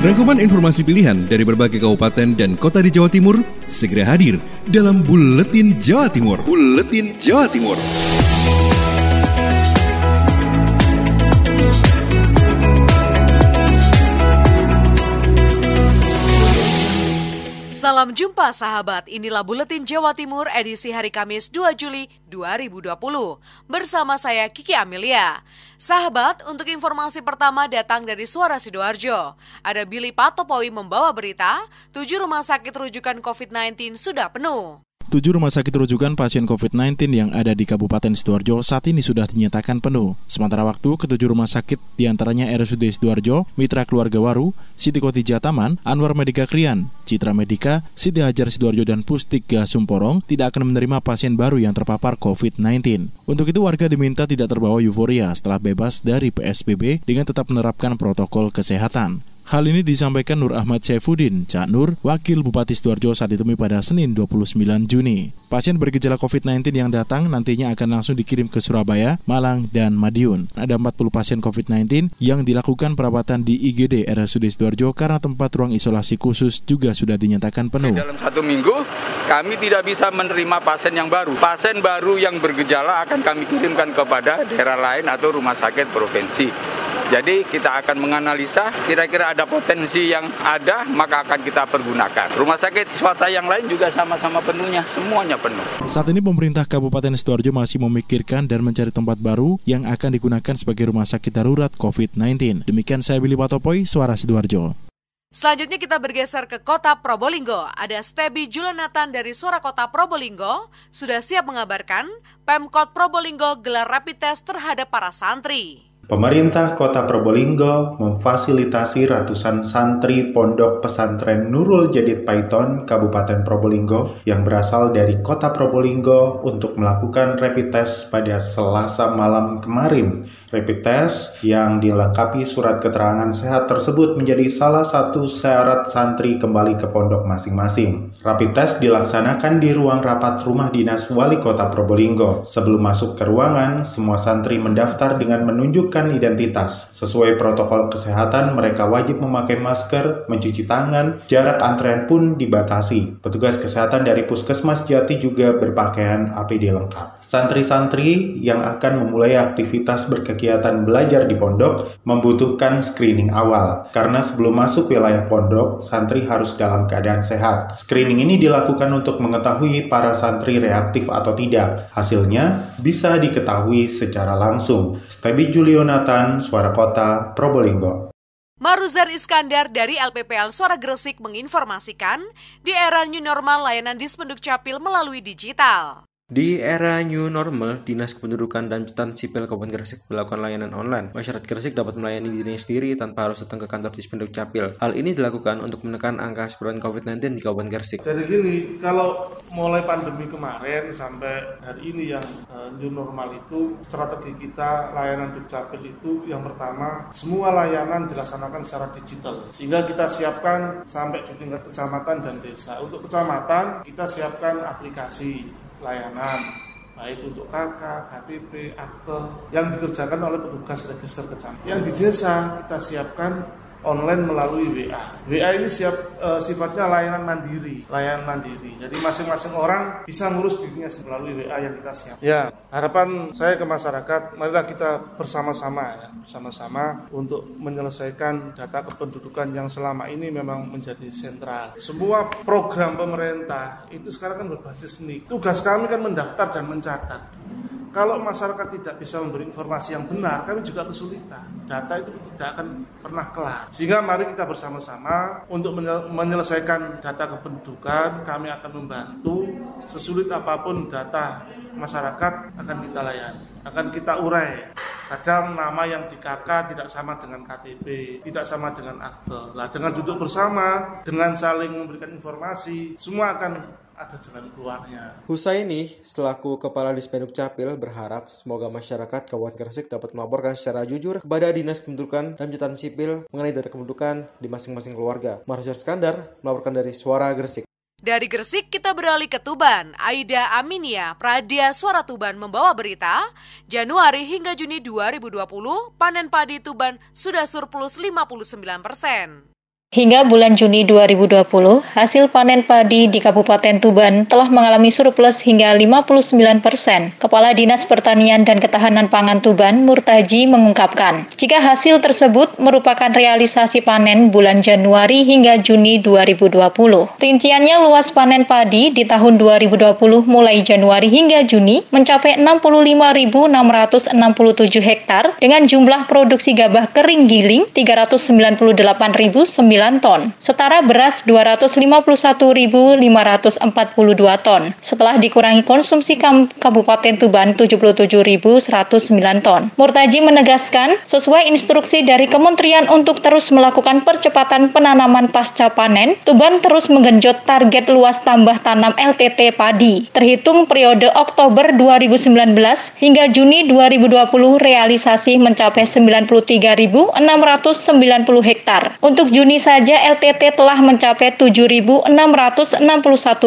Rangkuman informasi pilihan dari berbagai kabupaten dan kota di Jawa Timur segera hadir dalam Buletin Jawa Timur. Buletin Jawa Timur. Salam jumpa sahabat, inilah Buletin Jawa Timur edisi hari Kamis 2 Juli 2020. Bersama saya Kiki Amelia. Sahabat, untuk informasi pertama datang dari Suara Sidoarjo. Ada Billy Patopowi membawa berita, tujuh rumah sakit rujukan COVID-19 sudah penuh. Tujuh rumah sakit rujukan pasien COVID-19 yang ada di Kabupaten Sidoarjo saat ini sudah dinyatakan penuh. Sementara waktu, ketujuh rumah sakit diantaranya RSUD Sidoarjo, Mitra Keluarga Waru, Siti Koti Taman, Anwar Medika Krian, Citra Medika, Siti Hajar Sidoarjo dan Pustika Sumporong tidak akan menerima pasien baru yang terpapar COVID-19. Untuk itu warga diminta tidak terbawa euforia setelah bebas dari PSBB dengan tetap menerapkan protokol kesehatan. Hal ini disampaikan Nur Ahmad Syafuddin, Cak Nur, Wakil Bupati Sidoarjo saat ditemui pada Senin 29 Juni. Pasien bergejala COVID-19 yang datang nantinya akan langsung dikirim ke Surabaya, Malang, dan Madiun. Ada 40 pasien COVID-19 yang dilakukan perawatan di IGD RSUD Sidoarjo karena tempat ruang isolasi khusus juga sudah dinyatakan penuh. Dalam satu minggu, kami tidak bisa menerima pasien yang baru. Pasien baru yang bergejala akan kami kirimkan kepada daerah lain atau rumah sakit provinsi. Jadi kita akan menganalisa kira-kira ada potensi yang ada maka akan kita pergunakan. Rumah sakit swasta yang lain juga sama-sama penuhnya, semuanya penuh. Saat ini pemerintah Kabupaten Sidoarjo masih memikirkan dan mencari tempat baru yang akan digunakan sebagai rumah sakit darurat COVID-19. Demikian saya Billy Watopoi, Suara Sidoarjo. Selanjutnya kita bergeser ke kota Probolinggo. Ada Stebi Julenatan dari Suara Kota Probolinggo sudah siap mengabarkan Pemkot Probolinggo gelar rapid test terhadap para santri. Pemerintah Kota Probolinggo memfasilitasi ratusan santri pondok pesantren Nurul Jadid Paiton, Kabupaten Probolinggo, yang berasal dari Kota Probolinggo untuk melakukan rapid test pada Selasa malam kemarin. Rapid test yang dilengkapi surat keterangan sehat tersebut menjadi salah satu syarat santri kembali ke pondok masing-masing. Rapid test dilaksanakan di ruang rapat rumah dinas Wali Kota Probolinggo. Sebelum masuk ke ruangan, semua santri mendaftar dengan menunjukkan identitas. Sesuai protokol kesehatan, mereka wajib memakai masker, mencuci tangan, jarak antrean pun dibatasi. Petugas kesehatan dari Puskesmas Jati juga berpakaian APD lengkap. Santri-santri yang akan memulai aktivitas berkegiatan belajar di pondok membutuhkan screening awal, karena sebelum masuk wilayah pondok, santri harus dalam keadaan sehat. Screening ini dilakukan untuk mengetahui para santri reaktif atau tidak. Hasilnya bisa diketahui secara langsung. Stebi Juliona Yonatan, Suara Kota, Probolinggo. Maruzar Iskandar dari LPPL Suara Gresik menginformasikan, di era new normal layanan Dispenduk Capil melalui digital. Di era new normal, Dinas Kependudukan dan Catatan Sipil Kabupaten Gresik melakukan layanan online. Masyarakat Gresik dapat melayani dirinya sendiri tanpa harus datang ke kantor Spenduk Capil. Hal ini dilakukan untuk menekan angka sebaran COVID-19 di Kabupaten Gresik. Jadi gini, kalau mulai pandemi kemarin sampai hari ini yang uh, new normal itu, strategi kita layanan Capil itu yang pertama, semua layanan dilaksanakan secara digital. Sehingga kita siapkan sampai di tingkat kecamatan dan desa. Untuk kecamatan, kita siapkan aplikasi layanan baik untuk KK, KTP, akte yang dikerjakan oleh petugas register kecamatan. Yang di desa kita siapkan online melalui WA. WA ini siap e, sifatnya layanan mandiri, layanan mandiri. Jadi masing-masing orang bisa ngurus dirinya melalui WA yang kita siap. Ya, harapan saya ke masyarakat, marilah kita bersama-sama ya, bersama-sama untuk menyelesaikan data kependudukan yang selama ini memang menjadi sentral. Semua program pemerintah itu sekarang kan berbasis nik. Tugas kami kan mendaftar dan mencatat. Kalau masyarakat tidak bisa memberi informasi yang benar, kami juga kesulitan. Data itu tidak akan pernah kelar. Sehingga mari kita bersama-sama untuk menyelesaikan data kependudukan, kami akan membantu sesulit apapun data masyarakat akan kita layani, akan kita urai. Kadang nama yang di KK tidak sama dengan KTP, tidak sama dengan akte. Lah dengan duduk bersama, dengan saling memberikan informasi, semua akan ada jalan keluarnya. Husaini, selaku Kepala Dispenduk Capil, berharap semoga masyarakat Kabupaten Gresik dapat melaporkan secara jujur kepada Dinas Kependudukan dan Catatan Sipil mengenai data kependudukan di masing-masing keluarga. Marsyar Skandar melaporkan dari Suara Gresik. Dari Gresik kita beralih ke Tuban. Aida Aminia, Pradia Suara Tuban membawa berita, Januari hingga Juni 2020, panen padi Tuban sudah surplus 59 persen. Hingga bulan Juni 2020, hasil panen padi di Kabupaten Tuban telah mengalami surplus hingga 59 persen. Kepala Dinas Pertanian dan Ketahanan Pangan Tuban, Murtaji, mengungkapkan, jika hasil tersebut merupakan realisasi panen bulan Januari hingga Juni 2020. Rinciannya luas panen padi di tahun 2020 mulai Januari hingga Juni mencapai 65.667 hektar dengan jumlah produksi gabah kering giling 398.900 ton, setara beras 251.542 ton, setelah dikurangi konsumsi Kabupaten Tuban 77.109 ton. Murtaji menegaskan, sesuai instruksi dari Kementerian untuk terus melakukan percepatan penanaman pasca panen, Tuban terus menggenjot target luas tambah tanam LTT padi, terhitung periode Oktober 2019 hingga Juni 2020 realisasi mencapai 93.690 hektar. Untuk Juni saja LTT telah mencapai 7.661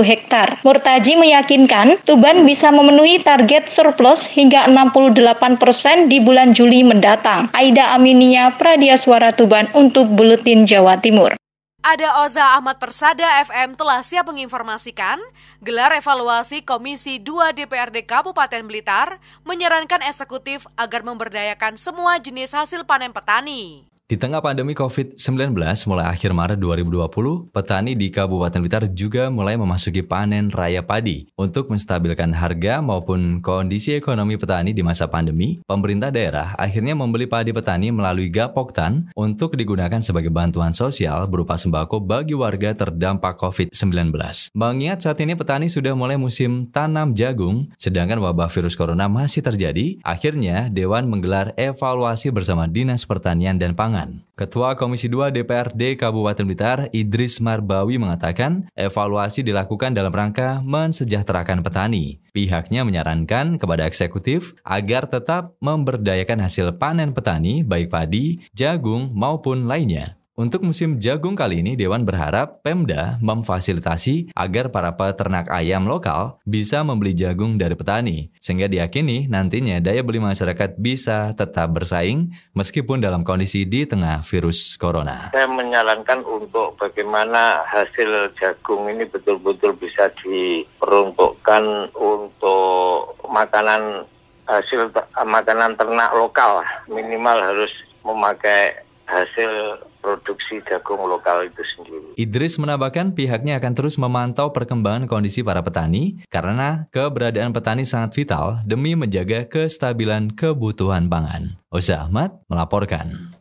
hektar. Murtaji meyakinkan Tuban bisa memenuhi target surplus hingga 68 persen di bulan Juli mendatang. Aida Aminia, Pradia Suara Tuban untuk Buletin Jawa Timur. Ada Oza Ahmad Persada FM telah siap menginformasikan gelar evaluasi Komisi 2 DPRD Kabupaten Blitar menyarankan eksekutif agar memberdayakan semua jenis hasil panen petani. Di tengah pandemi COVID-19 mulai akhir Maret 2020, petani di Kabupaten Blitar juga mulai memasuki panen raya padi. Untuk menstabilkan harga maupun kondisi ekonomi petani di masa pandemi, pemerintah daerah akhirnya membeli padi petani melalui Gapoktan untuk digunakan sebagai bantuan sosial berupa sembako bagi warga terdampak COVID-19. Mengingat saat ini petani sudah mulai musim tanam jagung, sedangkan wabah virus corona masih terjadi, akhirnya Dewan menggelar evaluasi bersama Dinas Pertanian dan Pangan Keuangan. Ketua Komisi 2 DPRD Kabupaten Blitar, Idris Marbawi mengatakan, evaluasi dilakukan dalam rangka mensejahterakan petani. Pihaknya menyarankan kepada eksekutif agar tetap memberdayakan hasil panen petani baik padi, jagung maupun lainnya. Untuk musim jagung kali ini, Dewan berharap Pemda memfasilitasi agar para peternak ayam lokal bisa membeli jagung dari petani, sehingga diakini nantinya daya beli masyarakat bisa tetap bersaing meskipun dalam kondisi di tengah virus corona. Saya menyarankan untuk bagaimana hasil jagung ini betul-betul bisa diperuntukkan untuk makanan hasil makanan ternak lokal minimal harus memakai hasil produksi jagung lokal itu sendiri. Idris menambahkan pihaknya akan terus memantau perkembangan kondisi para petani karena keberadaan petani sangat vital demi menjaga kestabilan kebutuhan pangan. Oza Ahmad melaporkan.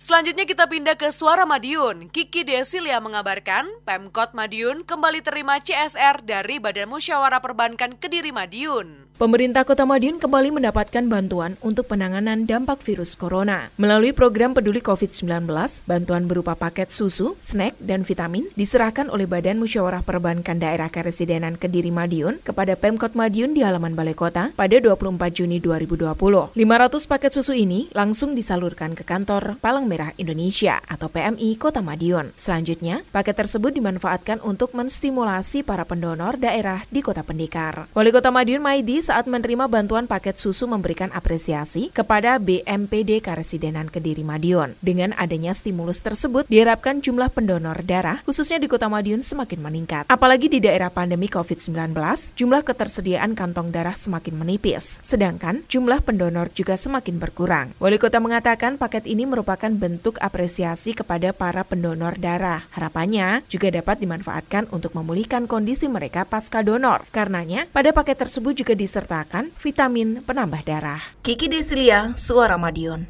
Selanjutnya kita pindah ke Suara Madiun. Kiki Desilia mengabarkan, Pemkot Madiun kembali terima CSR dari Badan Musyawarah Perbankan Kediri Madiun. Pemerintah Kota Madiun kembali mendapatkan bantuan untuk penanganan dampak virus corona. Melalui program peduli COVID-19, bantuan berupa paket susu, snack, dan vitamin diserahkan oleh Badan Musyawarah Perbankan Daerah Keresidenan Kediri Madiun kepada Pemkot Madiun di halaman Balai Kota pada 24 Juni 2020. 500 paket susu ini langsung disalurkan ke kantor Palang Merah Indonesia atau PMI Kota Madiun. Selanjutnya, paket tersebut dimanfaatkan untuk menstimulasi para pendonor daerah di Kota Pendekar. Wali Kota Madiun Maidi saat menerima bantuan paket susu memberikan apresiasi kepada BMPD Karesidenan Kediri Madiun. Dengan adanya stimulus tersebut, diharapkan jumlah pendonor darah, khususnya di Kota Madiun, semakin meningkat. Apalagi di daerah pandemi COVID-19, jumlah ketersediaan kantong darah semakin menipis, sedangkan jumlah pendonor juga semakin berkurang. Wali Kota mengatakan paket ini merupakan bentuk apresiasi kepada para pendonor darah. Harapannya juga dapat dimanfaatkan untuk memulihkan kondisi mereka pasca donor. Karenanya, pada paket tersebut juga disertai disertakan vitamin penambah darah. Kiki Desilia, Suara Madiun.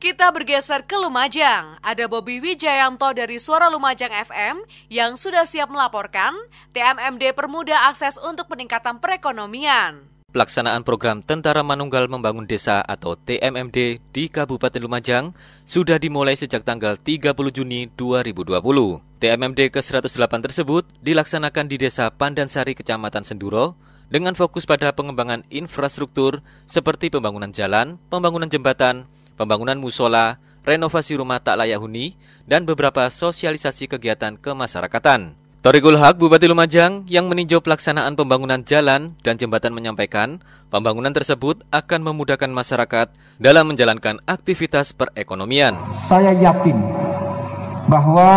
Kita bergeser ke Lumajang. Ada Bobby Wijayanto dari Suara Lumajang FM yang sudah siap melaporkan TMMD Permuda akses untuk peningkatan perekonomian. Pelaksanaan program Tentara Manunggal Membangun Desa atau TMMD di Kabupaten Lumajang sudah dimulai sejak tanggal 30 Juni 2020. TMMD ke-108 tersebut dilaksanakan di Desa Pandansari, Kecamatan Senduro, dengan fokus pada pengembangan infrastruktur seperti pembangunan jalan, pembangunan jembatan, pembangunan musola, renovasi rumah tak layak huni, dan beberapa sosialisasi kegiatan kemasyarakatan. Torikul Haq, Bupati Lumajang, yang meninjau pelaksanaan pembangunan jalan dan jembatan menyampaikan, pembangunan tersebut akan memudahkan masyarakat dalam menjalankan aktivitas perekonomian. Saya yakin bahwa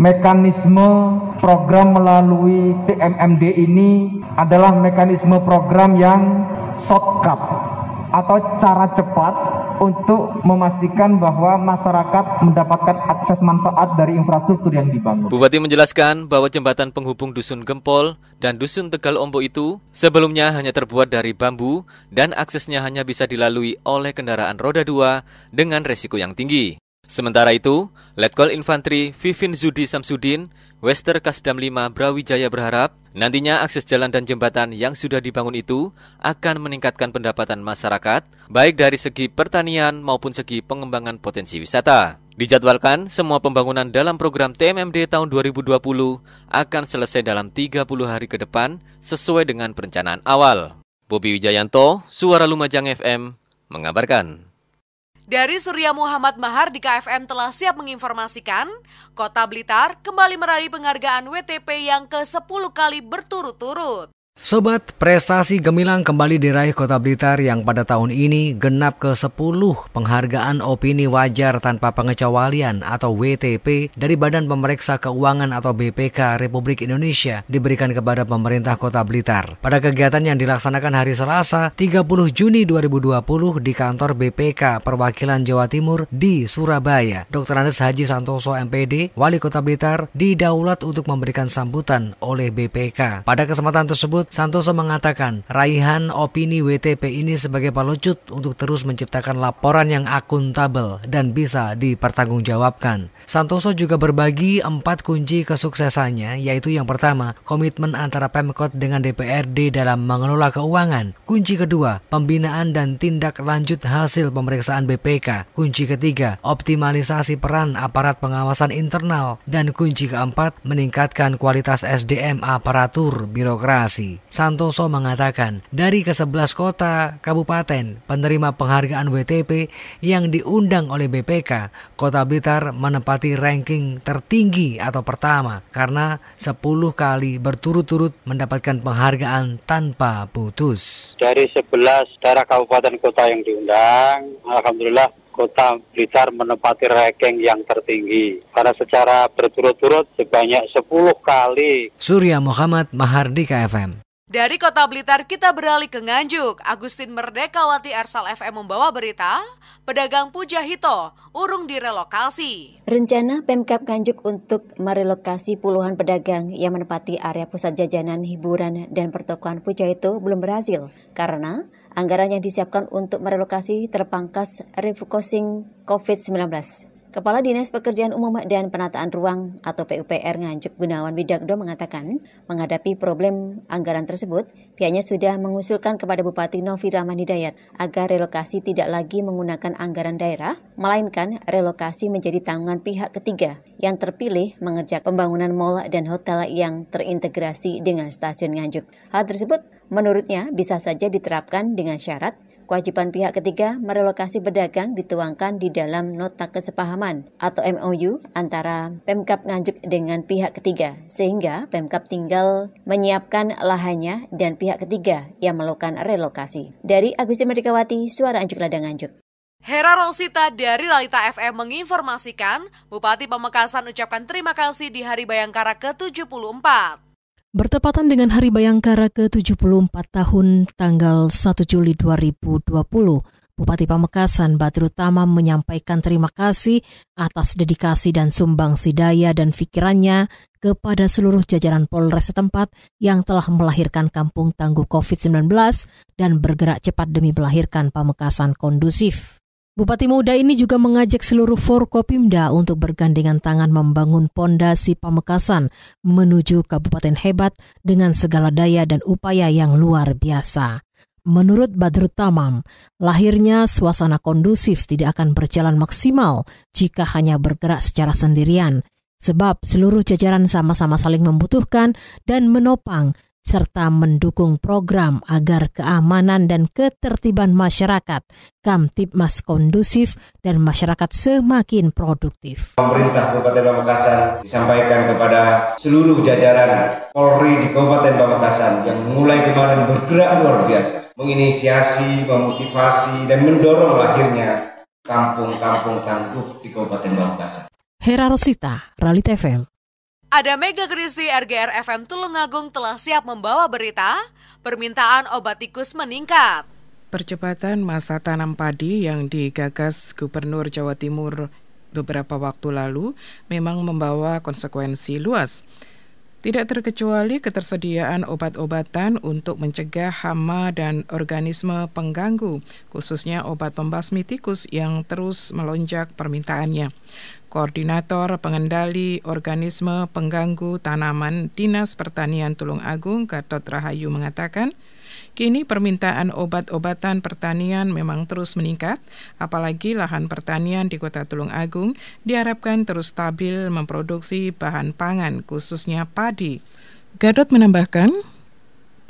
mekanisme program melalui TMMD ini adalah mekanisme program yang shortcut atau cara cepat untuk memastikan bahwa masyarakat mendapatkan akses manfaat dari infrastruktur yang dibangun. Bupati menjelaskan bahwa jembatan penghubung Dusun Gempol dan Dusun Tegal Ombo itu sebelumnya hanya terbuat dari bambu dan aksesnya hanya bisa dilalui oleh kendaraan roda dua dengan resiko yang tinggi. Sementara itu, Letkol Infantri Vivin Zudi Samsudin, Wester Kasdam 5 Brawijaya berharap nantinya akses jalan dan jembatan yang sudah dibangun itu akan meningkatkan pendapatan masyarakat, baik dari segi pertanian maupun segi pengembangan potensi wisata. Dijadwalkan, semua pembangunan dalam program TMMD tahun 2020 akan selesai dalam 30 hari ke depan sesuai dengan perencanaan awal. Bobi Wijayanto, Suara Lumajang FM, mengabarkan. Dari Surya Muhammad Mahar di KFM telah siap menginformasikan, Kota Blitar kembali meraih penghargaan WTP yang ke-10 kali berturut-turut. Sobat, prestasi gemilang kembali diraih Kota Blitar yang pada tahun ini genap ke-10 penghargaan opini wajar tanpa pengecualian atau WTP dari Badan Pemeriksa Keuangan atau BPK Republik Indonesia diberikan kepada pemerintah Kota Blitar. Pada kegiatan yang dilaksanakan hari Selasa, 30 Juni 2020 di kantor BPK Perwakilan Jawa Timur di Surabaya, Dr. Andes Haji Santoso MPD, Wali Kota Blitar, didaulat untuk memberikan sambutan oleh BPK. Pada kesempatan tersebut, Santoso mengatakan raihan opini WTP ini sebagai pelucut untuk terus menciptakan laporan yang akuntabel dan bisa dipertanggungjawabkan. Santoso juga berbagi empat kunci kesuksesannya, yaitu yang pertama, komitmen antara Pemkot dengan DPRD dalam mengelola keuangan. Kunci kedua, pembinaan dan tindak lanjut hasil pemeriksaan BPK. Kunci ketiga, optimalisasi peran aparat pengawasan internal. Dan kunci keempat, meningkatkan kualitas SDM aparatur birokrasi. Santoso mengatakan, dari ke-11 kota kabupaten penerima penghargaan WTP yang diundang oleh BPK, Kota Blitar menempati ranking tertinggi atau pertama karena 10 kali berturut-turut mendapatkan penghargaan tanpa putus. Dari 11 daerah kabupaten kota yang diundang, alhamdulillah Kota Blitar menempati ranking yang tertinggi karena secara berturut-turut sebanyak 10 kali. Surya Muhammad Mahardika FM dari kota Blitar kita beralih ke Nganjuk. Agustin Merdekawati Arsal FM membawa berita, pedagang Pujahito urung direlokasi. Rencana Pemkap Nganjuk untuk merelokasi puluhan pedagang yang menempati area pusat jajanan, hiburan, dan pertokoan Pujahito belum berhasil karena anggaran yang disiapkan untuk merelokasi terpangkas refocusing COVID-19. Kepala Dinas Pekerjaan Umum dan Penataan Ruang atau PUPR Nganjuk Gunawan Widagdo mengatakan, menghadapi problem anggaran tersebut, pihaknya sudah mengusulkan kepada Bupati Novi Rahman Hidayat agar relokasi tidak lagi menggunakan anggaran daerah, melainkan relokasi menjadi tanggungan pihak ketiga yang terpilih mengerjakan pembangunan mal dan hotel yang terintegrasi dengan stasiun Nganjuk. Hal tersebut menurutnya bisa saja diterapkan dengan syarat Kewajiban pihak ketiga merelokasi pedagang dituangkan di dalam nota kesepahaman atau MOU antara Pemkap Nganjuk dengan pihak ketiga, sehingga Pemkap tinggal menyiapkan lahannya dan pihak ketiga yang melakukan relokasi. Dari Agustin Merdekawati, Suara Anjuk Ladang Nganjuk. Hera Rosita dari Lalita FM menginformasikan, Bupati Pamekasan ucapkan terima kasih di Hari Bayangkara ke-74. Bertepatan dengan Hari Bayangkara ke-74 tahun tanggal 1 Juli 2020, Bupati Pamekasan Badru Tama menyampaikan terima kasih atas dedikasi dan sumbangsi daya dan pikirannya kepada seluruh jajaran Polres setempat yang telah melahirkan kampung tangguh COVID-19 dan bergerak cepat demi melahirkan Pamekasan kondusif. Bupati muda ini juga mengajak seluruh Forkopimda untuk bergandengan tangan membangun pondasi Pamekasan menuju kabupaten hebat dengan segala daya dan upaya yang luar biasa. Menurut Badrut Tamam, lahirnya suasana kondusif tidak akan berjalan maksimal jika hanya bergerak secara sendirian, sebab seluruh jajaran sama-sama saling membutuhkan dan menopang serta mendukung program agar keamanan dan ketertiban masyarakat, Kamtipmas kondusif dan masyarakat semakin produktif. Pemerintah Kabupaten Pamekasan disampaikan kepada seluruh jajaran Polri di Kabupaten Pamekasan yang mulai kemarin bergerak luar biasa, menginisiasi, memotivasi, dan mendorong lahirnya kampung-kampung tangguh di Kabupaten Pamekasan. Hera Rosita, Rally TVM. Ada Mega Kristi RGR FM Tulungagung telah siap membawa berita, permintaan obat tikus meningkat. Percepatan masa tanam padi yang digagas Gubernur Jawa Timur beberapa waktu lalu memang membawa konsekuensi luas. Tidak terkecuali ketersediaan obat-obatan untuk mencegah hama dan organisme pengganggu, khususnya obat pembasmi tikus yang terus melonjak permintaannya. Koordinator Pengendali Organisme Pengganggu Tanaman Dinas Pertanian Tulung Agung Gatot Rahayu mengatakan, kini permintaan obat-obatan pertanian memang terus meningkat, apalagi lahan pertanian di Kota Tulung Agung diharapkan terus stabil memproduksi bahan pangan khususnya padi. Gadot menambahkan,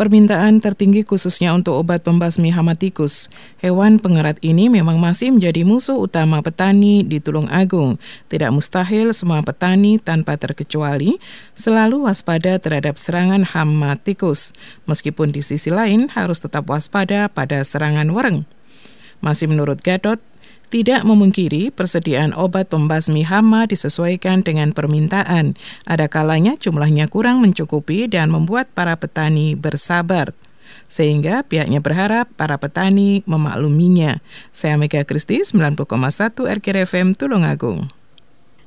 Permintaan tertinggi khususnya untuk obat pembasmi hama tikus. Hewan pengerat ini memang masih menjadi musuh utama petani di Tulung Agung. Tidak mustahil semua petani tanpa terkecuali selalu waspada terhadap serangan hama tikus. Meskipun di sisi lain harus tetap waspada pada serangan wereng. Masih menurut Gadot, tidak memungkiri persediaan obat pembasmi hama disesuaikan dengan permintaan. Ada kalanya jumlahnya kurang mencukupi dan membuat para petani bersabar. Sehingga pihaknya berharap para petani memakluminya. Saya Mega Kristi, 90,1 RKRFM Tulungagung.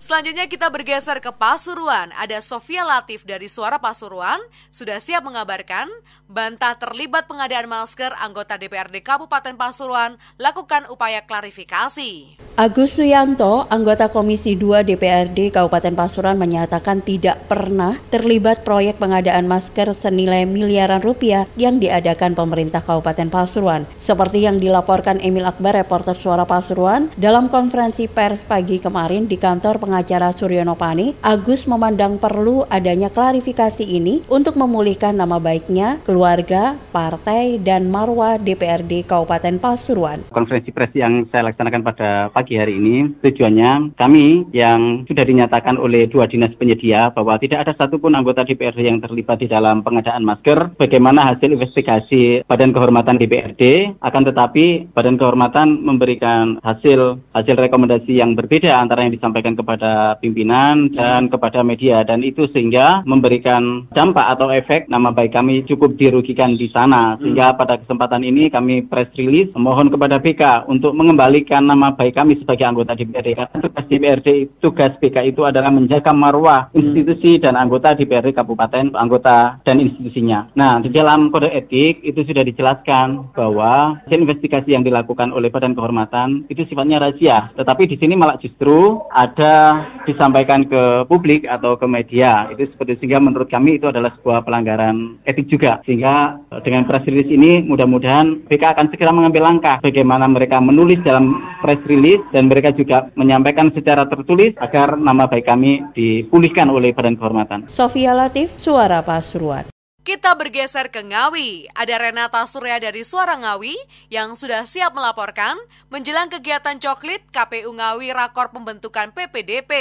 Selanjutnya kita bergeser ke Pasuruan. Ada Sofia Latif dari Suara Pasuruan sudah siap mengabarkan bantah terlibat pengadaan masker anggota DPRD Kabupaten Pasuruan lakukan upaya klarifikasi. Agus Suyanto, anggota Komisi 2 DPRD Kabupaten Pasuruan menyatakan tidak pernah terlibat proyek pengadaan masker senilai miliaran rupiah yang diadakan pemerintah Kabupaten Pasuruan. Seperti yang dilaporkan Emil Akbar, reporter Suara Pasuruan, dalam konferensi pers pagi kemarin di kantor pengadaan pengacara Suryono Pani, Agus memandang perlu adanya klarifikasi ini untuk memulihkan nama baiknya, keluarga, partai, dan marwah DPRD Kabupaten Pasuruan. Konferensi pers yang saya laksanakan pada pagi hari ini tujuannya kami yang sudah dinyatakan oleh dua dinas penyedia bahwa tidak ada satupun anggota DPRD yang terlibat di dalam pengadaan masker. Bagaimana hasil investigasi Badan Kehormatan DPRD akan tetapi Badan Kehormatan memberikan hasil hasil rekomendasi yang berbeda antara yang disampaikan kepada kepada pimpinan dan kepada media dan itu sehingga memberikan dampak atau efek nama baik kami cukup dirugikan di sana hmm. sehingga pada kesempatan ini kami press release mohon kepada BK untuk mengembalikan nama baik kami sebagai anggota DPRD karena tugas DPRD tugas BK itu adalah menjaga marwah hmm. institusi dan anggota DPRD kabupaten anggota dan institusinya. Nah di dalam kode etik itu sudah dijelaskan bahwa investigasi yang dilakukan oleh Badan Kehormatan itu sifatnya rahasia tetapi di sini malah justru ada disampaikan ke publik atau ke media itu seperti sehingga menurut kami itu adalah sebuah pelanggaran etik juga sehingga eh, dengan press release ini mudah-mudahan BK akan segera mengambil langkah bagaimana mereka menulis dalam press release dan mereka juga menyampaikan secara tertulis agar nama baik kami dipulihkan oleh Badan Kehormatan. Sofia Latif, Suara Pasuruan. Kita bergeser ke Ngawi. Ada Renata Surya dari Suara Ngawi yang sudah siap melaporkan menjelang kegiatan coklit KPU Ngawi Rakor Pembentukan PPDP.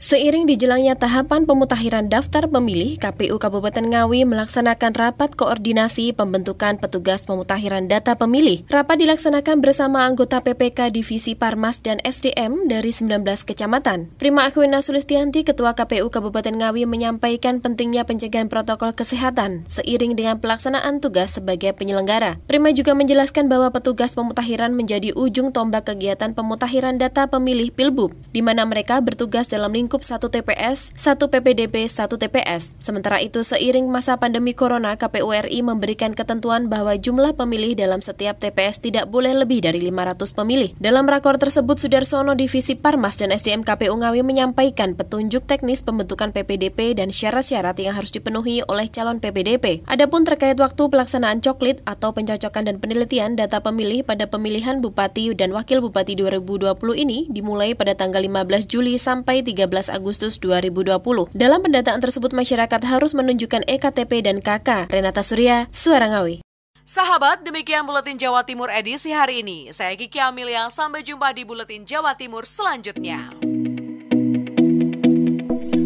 Seiring di jelangnya tahapan pemutahiran daftar pemilih, KPU Kabupaten Ngawi melaksanakan rapat koordinasi pembentukan petugas pemutahiran data pemilih. Rapat dilaksanakan bersama anggota PPK Divisi Parmas dan SDM dari 19 kecamatan. Prima Akwina Sulistianti, Ketua KPU Kabupaten Ngawi menyampaikan pentingnya pencegahan protokol kesehatan seiring dengan pelaksanaan tugas sebagai penyelenggara. Prima juga menjelaskan bahwa petugas pemutahiran menjadi ujung tombak kegiatan pemutahiran data pemilih Pilbub, di mana mereka bertugas dalam lingkungan lingkup 1 TPS, 1 PPDB, 1 TPS. Sementara itu, seiring masa pandemi corona, KPU RI memberikan ketentuan bahwa jumlah pemilih dalam setiap TPS tidak boleh lebih dari 500 pemilih. Dalam rakor tersebut, Sudarsono Divisi Parmas dan SDM KPU Ngawi menyampaikan petunjuk teknis pembentukan PPDP dan syarat-syarat yang harus dipenuhi oleh calon PPDP. Adapun terkait waktu pelaksanaan coklit atau pencocokan dan penelitian data pemilih pada pemilihan Bupati dan Wakil Bupati 2020 ini dimulai pada tanggal 15 Juli sampai 13 17 Agustus 2020. Dalam pendataan tersebut masyarakat harus menunjukkan EKTP dan KK. Renata Surya, Suara Ngawi. Sahabat, demikian Buletin Jawa Timur edisi hari ini. Saya Kiki Amelia, sampai jumpa di Buletin Jawa Timur selanjutnya.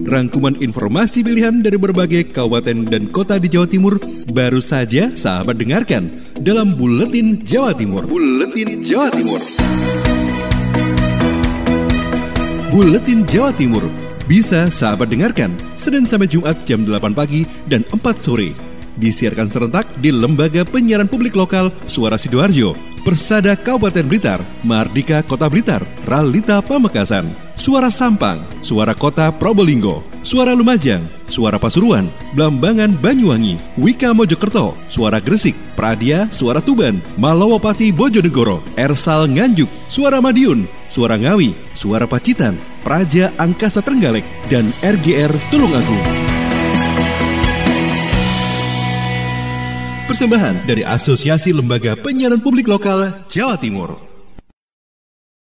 Rangkuman informasi pilihan dari berbagai kabupaten dan kota di Jawa Timur baru saja sahabat dengarkan dalam Buletin Jawa Timur. Buletin Jawa Timur. Buletin Jawa Timur bisa sahabat dengarkan Senin sampai Jumat jam 8 pagi dan 4 sore. Disiarkan serentak di Lembaga Penyiaran Publik Lokal Suara Sidoarjo, Persada Kabupaten Blitar, Mardika Kota Blitar, Ralita Pamekasan, Suara Sampang, Suara Kota Probolinggo, Suara Lumajang, Suara Pasuruan, Blambangan Banyuwangi, Wika Mojokerto, Suara Gresik, Pradia, Suara Tuban, Malawapati Bojonegoro, Ersal Nganjuk, Suara Madiun, Suara Ngawi, Suara Pacitan, Praja Angkasa Trenggalek, dan RGR Tulungagung. Persembahan dari Asosiasi Lembaga Penyiaran Publik Lokal Jawa Timur.